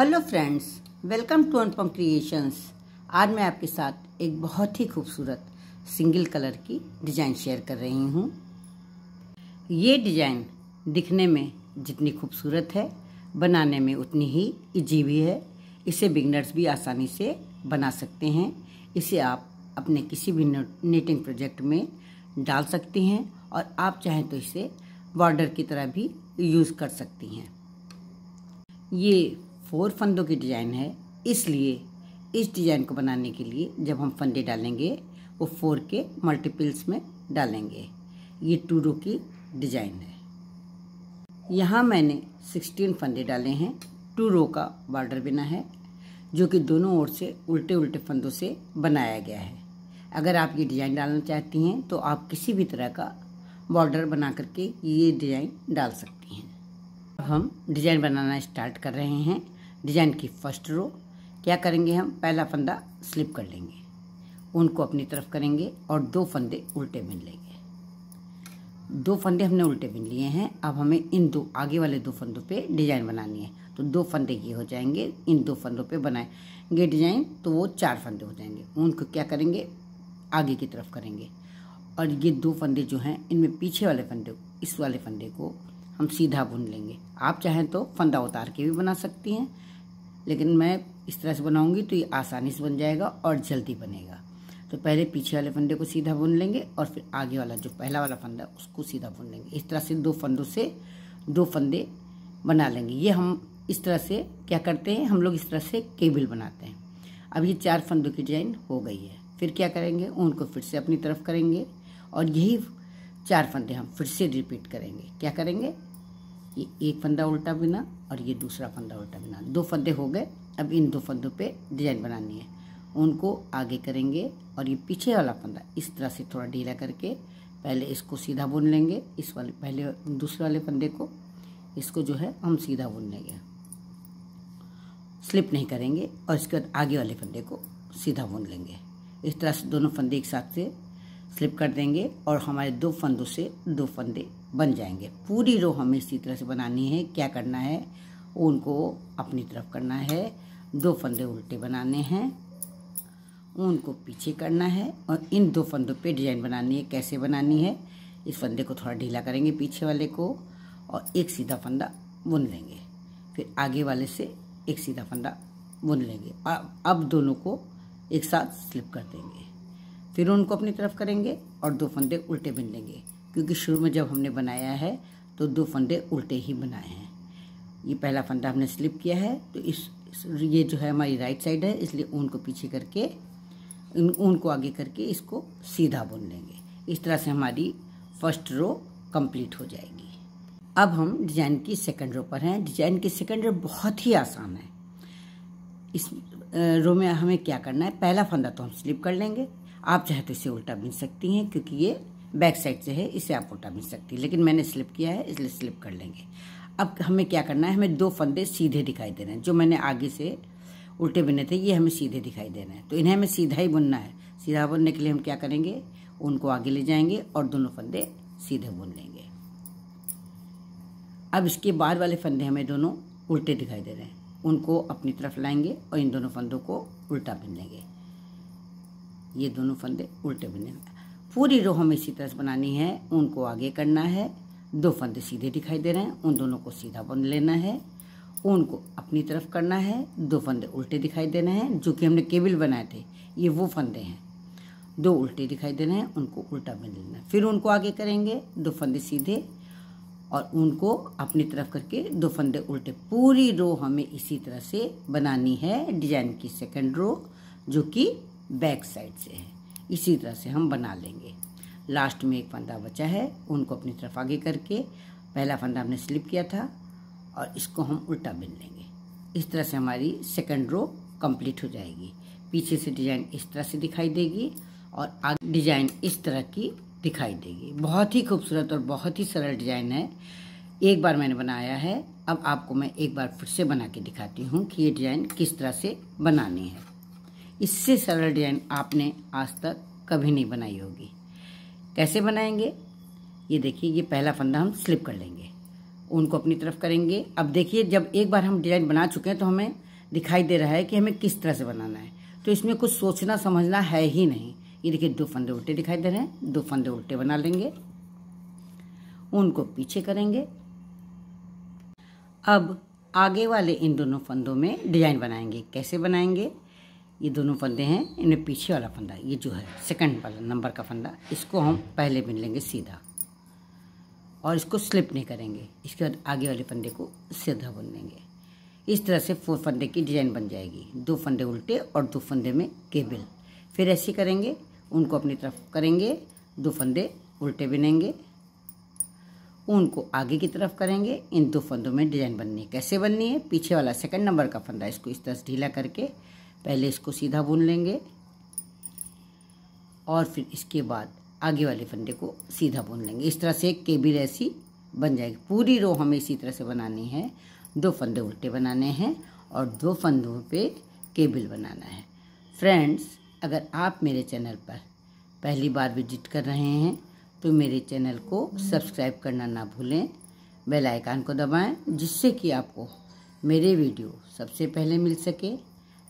hello friends welcome to Anupam creations आज मैं आपके साथ एक बहुत ही खूबसूरत सिंगल कलर की डिज़ाइन शेयर कर रही हूँ ये डिज़ाइन दिखने में जितनी खूबसूरत है बनाने में उतनी ही इजी भी है इसे बिगनर्स भी आसानी से बना सकते हैं इसे आप अपने किसी भी नेटिंग प्रोजेक्ट में डाल सकते हैं और आप चाहें तो इसे बॉर्डर की तरह भी यूज़ कर सकती हैं ये फोर फंदों की डिज़ाइन है इसलिए इस डिज़ाइन को बनाने के लिए जब हम फंदे डालेंगे वो फोर के मल्टीपल्स में डालेंगे ये टू रो की डिज़ाइन है यहाँ मैंने सिक्सटीन फंदे डाले हैं टू रो का बॉर्डर बिना है जो कि दोनों ओर से उल्टे उल्टे फंदों से बनाया गया है अगर आप ये डिज़ाइन डालना चाहती हैं तो आप किसी भी तरह का बॉर्डर बना करके ये डिज़ाइन डाल सकती हैं अब हम डिज़ाइन बनाना स्टार्ट कर रहे हैं डिजाइन की फर्स्ट रो क्या करेंगे हम पहला फंदा स्लिप कर लेंगे उनको अपनी तरफ करेंगे और दो फंदे उल्टे बिन लेंगे दो फंदे हमने उल्टे बिन लिए हैं अब हमें इन दो आगे वाले दो फंदों पे डिजाइन बनानी है तो दो फंदे ये हो जाएंगे इन दो फंदों पे बनाएंगे डिजाइन तो वो चार फंदे हो जाएंगे उनको क्या करेंगे आगे की तरफ करेंगे और ये दो फंदे जो हैं इनमें पीछे वाले फंदे इस वाले फंदे को हम सीधा बुन लेंगे आप चाहें तो फंदा उतार के भी बना सकती हैं लेकिन मैं इस तरह से बनाऊंगी तो ये आसानी से बन जाएगा और जल्दी बनेगा तो पहले पीछे वाले फंदे को सीधा बुन लेंगे और फिर आगे वाला जो पहला वाला फंदा है उसको सीधा बुन लेंगे इस तरह से दो फंदों से दो फंदे बना लेंगे ये हम इस तरह से क्या करते हैं हम लोग इस तरह से केबल बनाते हैं अब ये चार फंदों की डिजाइन हो गई है फिर क्या करेंगे उनको फिर से अपनी तरफ करेंगे और यही चार फंदे हम फिर से रिपीट करेंगे क्या करेंगे ये एक फंदा उल्टा बिना और ये दूसरा फंदा उल्टा बना दो फंदे हो गए अब इन दो फंदों पे डिजाइन बनानी है उनको आगे करेंगे और ये पीछे वाला फंदा इस तरह से थोड़ा ढीला करके पहले इसको सीधा बुन लेंगे इस वाले पहले दूसरे वाले फंदे को इसको जो है हम सीधा बुन लेंगे स्लिप नहीं करेंगे और इसके बाद आगे वाले फंदे को सीधा बुन लेंगे इस तरह से दोनों फंदे एक साथ से स्लिप कर देंगे और हमारे दो फंदों से दो फंदे बन जाएंगे पूरी रो हमें इसी तरह से बनानी है क्या करना है उनको अपनी तरफ करना है दो फंदे उल्टे बनाने हैं उनको पीछे करना है और इन दो फंदों पे डिजाइन बनानी है कैसे बनानी है इस फंदे को थोड़ा ढीला करेंगे पीछे वाले को और एक सीधा फंदा बुन लेंगे फिर आगे वाले से एक सीधा फंदा बुन लेंगे अब दोनों को एक साथ स्लिप कर देंगे फिर उनको अपनी तरफ करेंगे और दो फंदे उल्टे बिन लेंगे क्योंकि शुरू में जब हमने बनाया है तो दो फंदे उल्टे ही बनाए हैं ये पहला फंदा हमने स्लिप किया है तो इस ये जो है हमारी राइट साइड है इसलिए ऊन को पीछे करके ऊन को आगे करके इसको सीधा बुन लेंगे इस तरह से हमारी फर्स्ट रो कंप्लीट हो जाएगी अब हम डिजाइन की सेकंड रो पर हैं डिजाइन की सेकंड रो बहुत ही आसान है इस रो में हमें क्या करना है पहला फंदा तो हम स्लिप कर लेंगे आप चाहे तो इसे उल्टा बिन सकती हैं क्योंकि ये बैक साइड से है इसे आप उल्टा बिन सकती हैं लेकिन मैंने स्लिप किया है इसलिए स्लिप कर लेंगे अब हमें क्या करना है हमें दो फंदे सीधे दिखाई दे रहे हैं जो मैंने आगे से उल्टे बिने थे ये हमें सीधे दिखाई दे रहे हैं तो इन्हें हमें सीधा ही बुनना है सीधा बुनने के लिए हम क्या करेंगे उनको आगे ले जाएंगे और दोनों फंदे सीधे बुन लेंगे अब इसके बाद वाले फंदे हमें दोनों उल्टे दिखाई दे रहे हैं उनको अपनी तरफ लाएंगे और इन दोनों फंदों को उल्टा बुन लेंगे ये दोनों फंदे उल्टे बने पूरी रो हमें इसी तरह से बनानी है उनको आगे करना है दो फंदे सीधे दिखाई दे रहे हैं उन दोनों को सीधा बुन लेना है उनको अपनी तरफ करना है दो फंदे उल्टे दिखाई देना है जो कि हमने केबल बनाए थे ये वो फंदे हैं दो उल्टे दिखाई दे रहे हैं उनको उल्टा बन लेना फिर उनको आगे करेंगे दो फंदे सीधे और उनको अपनी तरफ करके दो फंदे उल्टे पूरी रो हमें इसी तरह से बनानी है डिजाइन की सेकंड रो जो कि बैक साइड से है इसी तरह से हम बना लेंगे लास्ट में एक फंदा बचा है उनको अपनी तरफ आगे करके पहला फंदा हमने स्लिप किया था और इसको हम उल्टा बिन लेंगे इस तरह से हमारी सेकंड रो कंप्लीट हो जाएगी पीछे से डिजाइन इस तरह से दिखाई देगी और आगे डिजाइन इस तरह की दिखाई देगी बहुत ही खूबसूरत और बहुत ही सरल डिजाइन है एक बार मैंने बनाया है अब आपको मैं एक बार फिर से बना के दिखाती हूँ कि ये डिजाइन किस तरह से बनानी है इससे सरल डिजाइन आपने आज तक कभी नहीं बनाई होगी कैसे बनाएंगे ये देखिए ये पहला फंदा हम स्लिप कर लेंगे उनको अपनी तरफ करेंगे अब देखिए जब एक बार हम डिजाइन बना चुके हैं तो हमें दिखाई दे रहा है कि हमें किस तरह से बनाना है तो इसमें कुछ सोचना समझना है ही नहीं ये देखिए दो फंदे उल्टे दिखाई दे रहे हैं दो फंदे उल्टे बना लेंगे उनको पीछे करेंगे अब आगे वाले इन दोनों फंदों में डिजाइन बनाएंगे कैसे बनाएंगे ये दोनों फंदे हैं इनमें पीछे वाला फंदा ये जो है सेकंड वाला नंबर का फंदा इसको हम पहले बिन लेंगे सीधा और इसको स्लिप नहीं करेंगे इसके बाद आगे वाले फंदे को सीधा बुन लेंगे इस तरह से फोर फंदे की डिज़ाइन बन जाएगी दो फंदे उल्टे और दो फंदे में केबल फिर ऐसे करेंगे उनको अपनी तरफ करेंगे दो फंदे उल्टे बिनेंगे उनको आगे की तरफ करेंगे इन दो फंदों में डिज़ाइन बननी है कैसे बननी है पीछे वाला सेकंड नंबर का फंदा इसको इस तरह से ढीला करके पहले इसको सीधा बुन लेंगे और फिर इसके बाद आगे वाले फंदे को सीधा बुन लेंगे इस तरह से एक केबिल ऐसी बन जाएगी पूरी रो हमें इसी तरह से बनानी है दो फंदे उल्टे बनाने हैं और दो फंदों पे केबिल बनाना है फ्रेंड्स अगर आप मेरे चैनल पर पहली बार विजिट कर रहे हैं तो मेरे चैनल को सब्सक्राइब करना ना भूलें बेल आइकन को दबाएं जिससे कि आपको मेरे वीडियो सबसे पहले मिल सके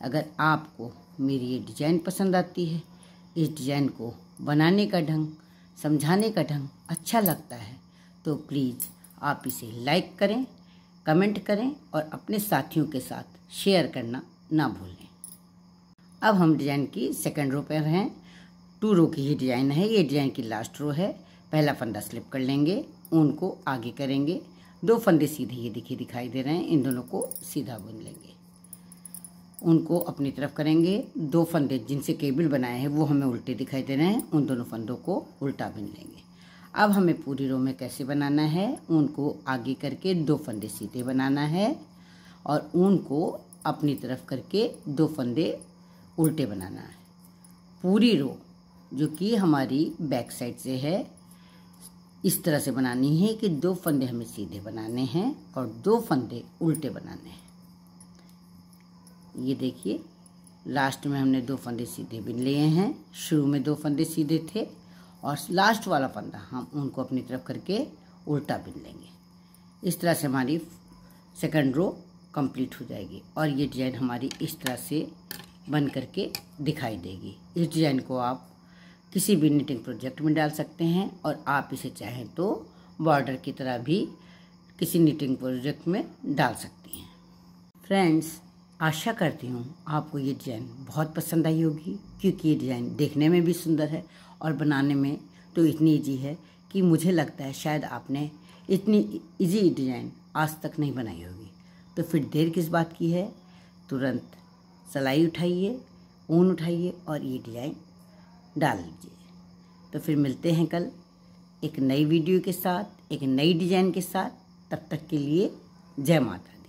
अगर आपको मेरी ये डिजाइन पसंद आती है इस डिजाइन को बनाने का ढंग समझाने का ढंग अच्छा लगता है तो प्लीज़ आप इसे लाइक करें कमेंट करें और अपने साथियों के साथ शेयर करना ना भूलें अब हम डिज़ाइन की सेकेंड रो पर हैं टू रो की ही डिज़ाइन है ये डिज़ाइन की लास्ट रो है पहला फंदा स्लिप कर लेंगे ऊन को आगे करेंगे दो फंदे सीधे ये देखिए दिखाई दे रहे हैं इन दोनों को सीधा बुन लेंगे उनको अपनी तरफ करेंगे दो फंदे जिनसे केबल बनाए हैं वो हमें उल्टे दिखाई दे रहे हैं उन दोनों फंदों को उल्टा बिन लेंगे अब हमें पूरी रो में कैसे बनाना है उनको आगे करके दो फंदे सीधे बनाना है और उनको अपनी तरफ करके दो फंदे उल्टे बनाना है पूरी रो जो कि हमारी बैक साइड से है इस तरह से बनानी है कि दो फंदे हमें सीधे बनाने हैं और दो फंदे उल्टे बनाने हैं ये देखिए लास्ट में हमने दो फंदे सीधे बिन लिए हैं शुरू में दो फंदे सीधे थे और लास्ट वाला फंदा हम उनको अपनी तरफ करके उल्टा बिन लेंगे इस तरह से हमारी सेकंड रो कंप्लीट हो जाएगी और ये डिज़ाइन हमारी इस तरह से बन करके दिखाई देगी इस डिज़ाइन को आप किसी भी निटिंग प्रोजेक्ट में डाल सकते हैं और आप इसे चाहें तो बॉर्डर की तरह भी किसी निटिंग प्रोजेक्ट में डाल सकती हैं फ्रेंड्स आशा करती हूँ आपको ये डिज़ाइन बहुत पसंद आई होगी क्योंकि ये डिज़ाइन देखने में भी सुंदर है और बनाने में तो इतनी ईजी है कि मुझे लगता है शायद आपने इतनी ईजी डिज़ाइन आज तक नहीं बनाई होगी तो फिर देर किस बात की है तुरंत सलाई उठाइए ऊन उठाइए और ये डिज़ाइन डाल दीजिए तो फिर मिलते हैं कल एक नई वीडियो के साथ एक नई डिज़ाइन के साथ तब तक के लिए जय माता